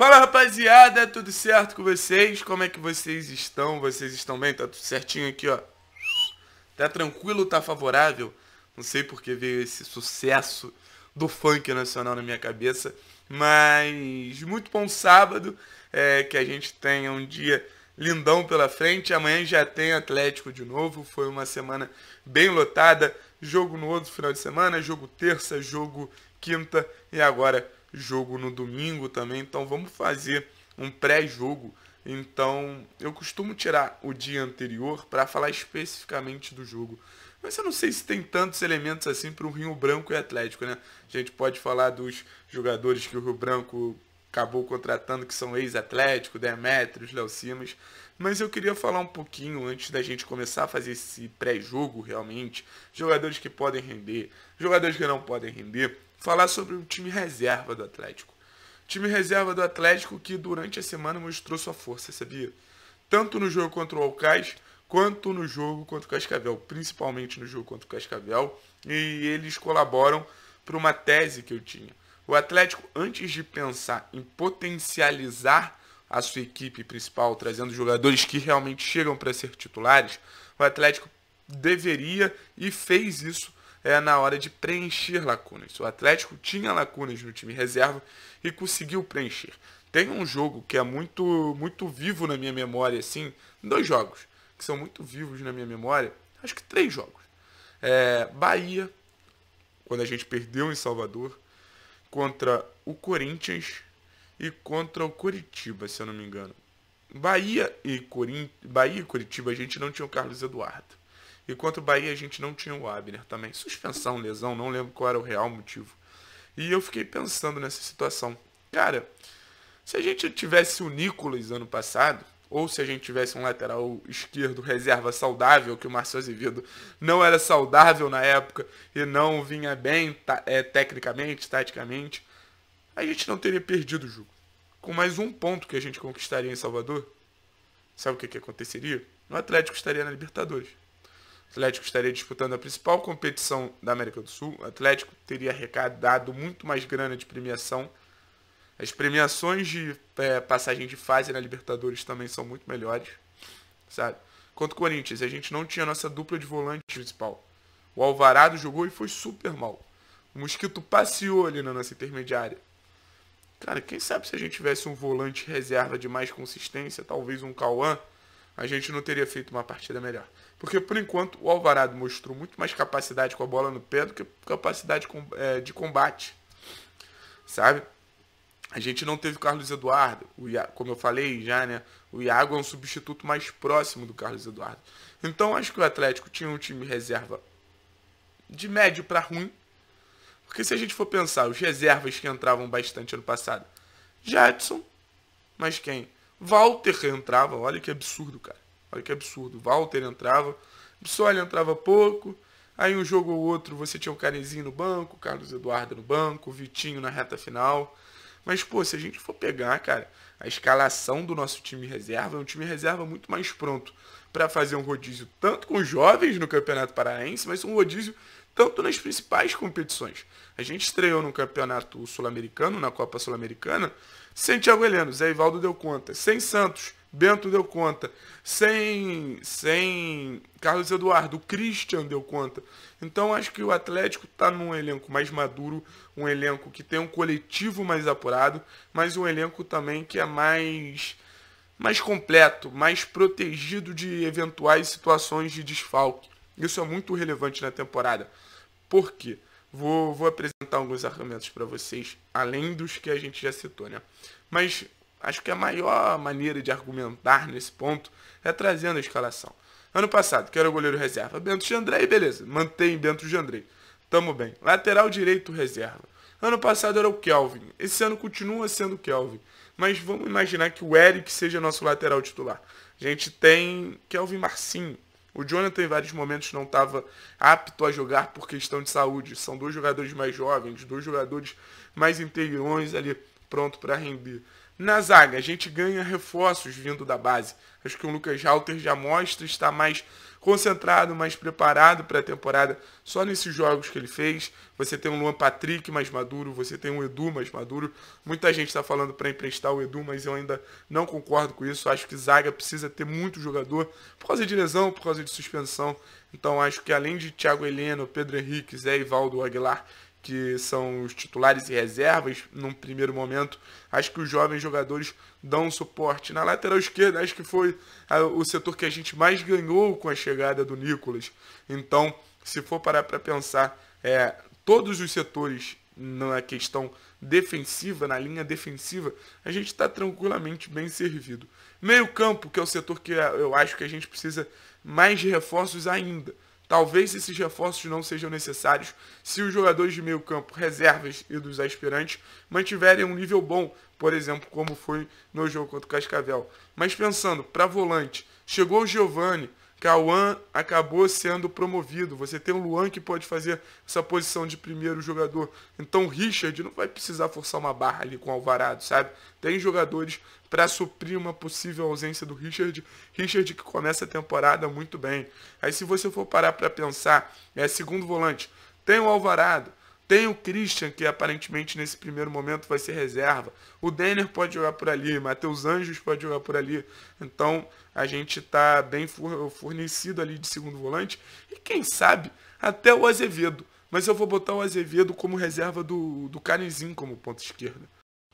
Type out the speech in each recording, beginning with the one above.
Fala rapaziada, é tudo certo com vocês? Como é que vocês estão? Vocês estão bem? Tá tudo certinho aqui, ó. Tá tranquilo, tá favorável? Não sei porque veio esse sucesso do funk nacional na minha cabeça, mas muito bom sábado, é, que a gente tenha um dia lindão pela frente. Amanhã já tem Atlético de novo, foi uma semana bem lotada, jogo no outro final de semana, jogo terça, jogo quinta e agora jogo no domingo também, então vamos fazer um pré-jogo. Então, eu costumo tirar o dia anterior para falar especificamente do jogo. Mas eu não sei se tem tantos elementos assim para o Rio Branco e Atlético, né? A gente pode falar dos jogadores que o Rio Branco acabou contratando, que são ex-Atlético, Demetrios, Léo Simas. Mas eu queria falar um pouquinho antes da gente começar a fazer esse pré-jogo realmente. Jogadores que podem render, jogadores que não podem render falar sobre o time reserva do Atlético. O time reserva do Atlético que durante a semana mostrou sua força, sabia? Tanto no jogo contra o Alcaz, quanto no jogo contra o Cascavel, principalmente no jogo contra o Cascavel, e eles colaboram para uma tese que eu tinha. O Atlético, antes de pensar em potencializar a sua equipe principal, trazendo jogadores que realmente chegam para ser titulares, o Atlético deveria e fez isso é, na hora de preencher lacunas. O Atlético tinha lacunas no time reserva e conseguiu preencher. Tem um jogo que é muito, muito vivo na minha memória, assim, dois jogos que são muito vivos na minha memória, acho que três jogos. É, Bahia, quando a gente perdeu em Salvador, contra o Corinthians e contra o Coritiba, se eu não me engano. Bahia e, Corin... Bahia e Curitiba, a gente não tinha o Carlos Eduardo. E contra o Bahia a gente não tinha o Abner também. Suspensão, lesão, não lembro qual era o real motivo. E eu fiquei pensando nessa situação. Cara, se a gente tivesse o Nicolas ano passado, ou se a gente tivesse um lateral esquerdo reserva saudável, que o Marcelo Azevedo não era saudável na época e não vinha bem é, tecnicamente, taticamente, a gente não teria perdido o jogo. Com mais um ponto que a gente conquistaria em Salvador, sabe o que, que aconteceria? O Atlético estaria na Libertadores. O Atlético estaria disputando a principal competição da América do Sul. O Atlético teria arrecadado muito mais grana de premiação. As premiações de é, passagem de fase na Libertadores também são muito melhores, sabe? Quanto ao Corinthians, a gente não tinha nossa dupla de volante principal. O Alvarado jogou e foi super mal. O Mosquito passeou ali na nossa intermediária. Cara, quem sabe se a gente tivesse um volante reserva de mais consistência, talvez um Cauã, a gente não teria feito uma partida melhor. Porque, por enquanto, o Alvarado mostrou muito mais capacidade com a bola no pé do que capacidade é, de combate. Sabe? A gente não teve o Carlos Eduardo. O Iago, como eu falei já, né? O Iago é um substituto mais próximo do Carlos Eduardo. Então acho que o Atlético tinha um time reserva de médio para ruim. Porque se a gente for pensar, os reservas que entravam bastante ano passado. Jadson, mas quem? Walter entrava, olha que absurdo, cara. Olha que absurdo. Walter entrava, Bissoli entrava pouco. Aí um jogo ou outro você tinha o Carezinho no banco, o Carlos Eduardo no banco, o Vitinho na reta final. Mas, pô, se a gente for pegar, cara, a escalação do nosso time reserva é um time reserva muito mais pronto para fazer um rodízio tanto com jovens no Campeonato Paraense, mas um rodízio tanto nas principais competições. A gente estreou no Campeonato Sul-Americano, na Copa Sul-Americana, sem Thiago Heleno, Zé Ivaldo deu conta. Sem Santos, Bento deu conta. Sem, sem Carlos Eduardo, o Christian deu conta. Então acho que o Atlético está num elenco mais maduro, um elenco que tem um coletivo mais apurado, mas um elenco também que é mais, mais completo, mais protegido de eventuais situações de desfalque. Isso é muito relevante na temporada. Por quê? Vou, vou apresentar alguns argumentos para vocês, além dos que a gente já citou, né? Mas Acho que a maior maneira de argumentar nesse ponto é trazendo a escalação. Ano passado, que era o goleiro reserva, Bento Jandrei, beleza, mantém Bento Jandrei. Tamo bem. Lateral direito reserva. Ano passado era o Kelvin. Esse ano continua sendo o Kelvin. Mas vamos imaginar que o Eric seja nosso lateral titular. A gente tem Kelvin Marcinho. O Jonathan em vários momentos não estava apto a jogar por questão de saúde. São dois jogadores mais jovens, dois jogadores mais inteirões ali pronto para render. Na zaga, a gente ganha reforços vindo da base. Acho que o Lucas Halter já mostra estar mais concentrado, mais preparado para a temporada só nesses jogos que ele fez. Você tem um Luan Patrick mais maduro, você tem um Edu mais maduro. Muita gente está falando para emprestar o Edu, mas eu ainda não concordo com isso. Acho que zaga precisa ter muito jogador por causa de lesão, por causa de suspensão. Então acho que além de Thiago Heleno, Pedro Henrique, Zé Ivaldo, Aguilar que são os titulares e reservas, num primeiro momento, acho que os jovens jogadores dão suporte. Na lateral esquerda, acho que foi ah, o setor que a gente mais ganhou com a chegada do Nicolas. Então, se for parar para pensar, é, todos os setores na questão defensiva, na linha defensiva, a gente está tranquilamente bem servido. Meio campo, que é o setor que ah, eu acho que a gente precisa mais de reforços ainda. Talvez esses reforços não sejam necessários se os jogadores de meio campo, reservas e dos aspirantes mantiverem um nível bom, por exemplo, como foi no jogo contra o Cascavel. Mas pensando, para volante, chegou o Giovani, Cauã acabou sendo promovido. Você tem o Luan que pode fazer essa posição de primeiro jogador. Então o Richard não vai precisar forçar uma barra ali com o Alvarado, sabe? Tem jogadores para suprir uma possível ausência do Richard. Richard que começa a temporada muito bem. Aí se você for parar para pensar, é segundo volante. Tem o Alvarado, tem o Christian, que aparentemente nesse primeiro momento vai ser reserva. O Denner pode jogar por ali, Matheus Anjos pode jogar por ali. Então a gente está bem fornecido ali de segundo volante. E quem sabe até o Azevedo. Mas eu vou botar o Azevedo como reserva do, do Canezinho como ponta esquerda.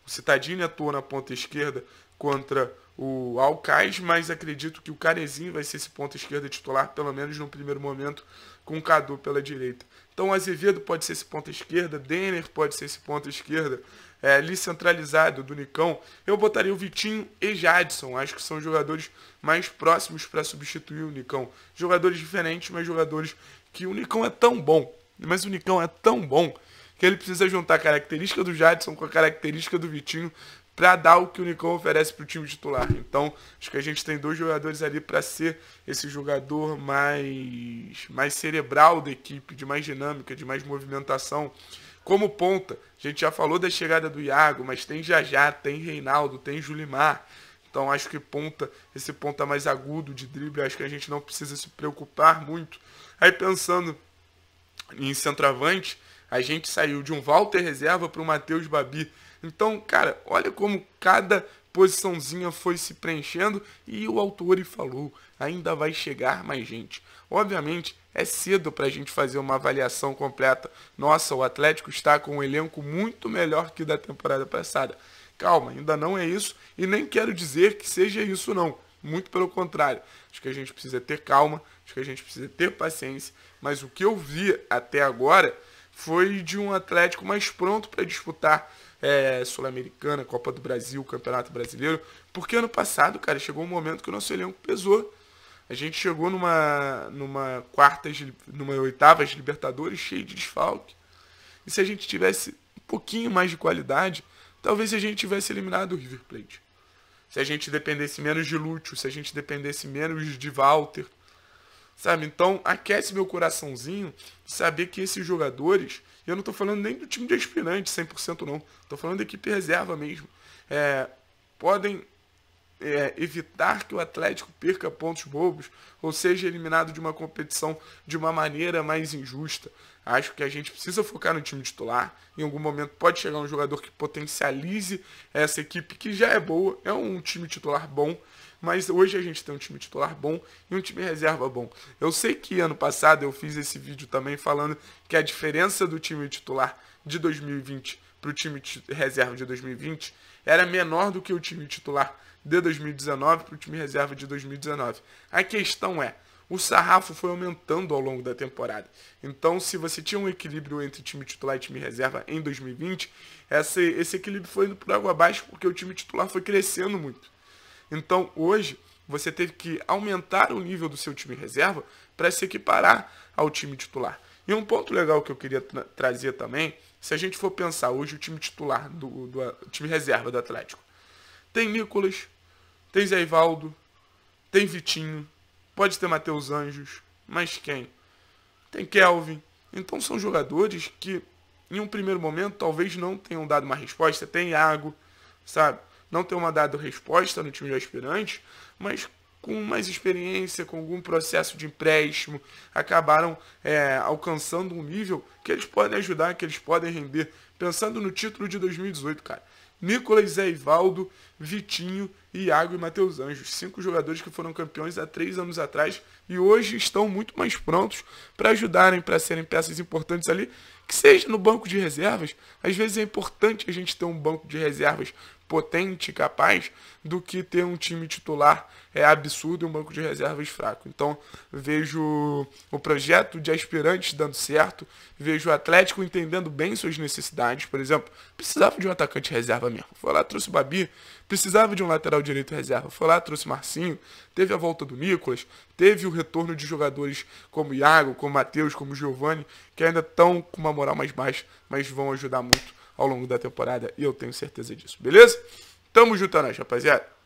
O Citadini atua na ponta esquerda, contra o Alcaz, mas acredito que o Carezinho vai ser esse ponta esquerda titular, pelo menos no primeiro momento, com o Cadu pela direita. Então o Azevedo pode ser esse ponta esquerda, Denner pode ser esse ponta esquerda, é, ali centralizado do Nicão. Eu botaria o Vitinho e Jadson, acho que são jogadores mais próximos para substituir o Nicão. Jogadores diferentes, mas jogadores que o Nicão é tão bom, mas o Nicão é tão bom que ele precisa juntar a característica do Jadson com a característica do Vitinho para dar o que o Nicão oferece para o time titular. Então, acho que a gente tem dois jogadores ali para ser esse jogador mais, mais cerebral da equipe, de mais dinâmica, de mais movimentação. Como ponta, a gente já falou da chegada do Iago, mas tem Jajá, tem Reinaldo, tem Julimar. Então acho que ponta, esse ponta mais agudo de drible, acho que a gente não precisa se preocupar muito. Aí pensando em centroavante, a gente saiu de um Walter reserva para o Matheus Babi, então, cara, olha como cada posiçãozinha foi se preenchendo e o autor falou, ainda vai chegar mais gente. Obviamente, é cedo para a gente fazer uma avaliação completa. Nossa, o Atlético está com um elenco muito melhor que o da temporada passada. Calma, ainda não é isso e nem quero dizer que seja isso não. Muito pelo contrário. Acho que a gente precisa ter calma, acho que a gente precisa ter paciência, mas o que eu vi até agora foi de um Atlético mais pronto para disputar é, Sul-Americana, Copa do Brasil, Campeonato Brasileiro. Porque ano passado, cara, chegou um momento que o nosso elenco pesou. A gente chegou numa, numa quartas, numa oitavas de Libertadores cheio de desfalque. E se a gente tivesse um pouquinho mais de qualidade, talvez a gente tivesse eliminado o River Plate. Se a gente dependesse menos de Lúcio, se a gente dependesse menos de Walter, sabe? Então, aquece meu coraçãozinho de saber que esses jogadores, eu não estou falando nem do time de aspirante 100% não, estou falando da equipe reserva mesmo, é, podem é, evitar que o Atlético perca pontos bobos ou seja eliminado de uma competição de uma maneira mais injusta. Acho que a gente precisa focar no time titular. Em algum momento pode chegar um jogador que potencialize essa equipe que já é boa, é um time titular bom, mas hoje a gente tem um time titular bom e um time reserva bom. Eu sei que ano passado eu fiz esse vídeo também falando que a diferença do time titular de 2020 para o time reserva de 2020 era menor do que o time titular de 2019 para o time reserva de 2019. A questão é, o sarrafo foi aumentando ao longo da temporada. Então, se você tinha um equilíbrio entre time titular e time reserva em 2020, esse, esse equilíbrio foi indo por água abaixo porque o time titular foi crescendo muito. Então, hoje, você teve que aumentar o nível do seu time reserva para se equiparar ao time titular. E um ponto legal que eu queria tra trazer também, se a gente for pensar hoje o time titular do, do, do time reserva do Atlético, tem Nicolas, tem Zé Ivaldo, tem Vitinho, pode ter Matheus Anjos, mas quem? Tem Kelvin. Então são jogadores que em um primeiro momento talvez não tenham dado uma resposta, tem Iago, sabe? não ter uma dado resposta no time de aspirante, mas com mais experiência, com algum processo de empréstimo, acabaram é, alcançando um nível que eles podem ajudar, que eles podem render. Pensando no título de 2018, cara. Nicolas, Zé Ivaldo, Vitinho, Iago e Matheus Anjos. Cinco jogadores que foram campeões há três anos atrás e hoje estão muito mais prontos para ajudarem, para serem peças importantes ali, que seja no banco de reservas. Às vezes é importante a gente ter um banco de reservas potente, capaz, do que ter um time titular é absurdo e um banco de reservas fraco. Então, vejo o projeto de aspirantes dando certo, vejo o Atlético entendendo bem suas necessidades, por exemplo, precisava de um atacante reserva mesmo. Foi lá, trouxe o Babi, precisava de um lateral direito reserva. Foi lá, trouxe o Marcinho, teve a volta do Nicolas, teve o retorno de jogadores como Iago, como Matheus, como Giovani, que ainda estão com uma moral mais baixa, mas vão ajudar muito ao longo da temporada e eu tenho certeza disso, beleza? Tamo junto, juntando, é rapaziada.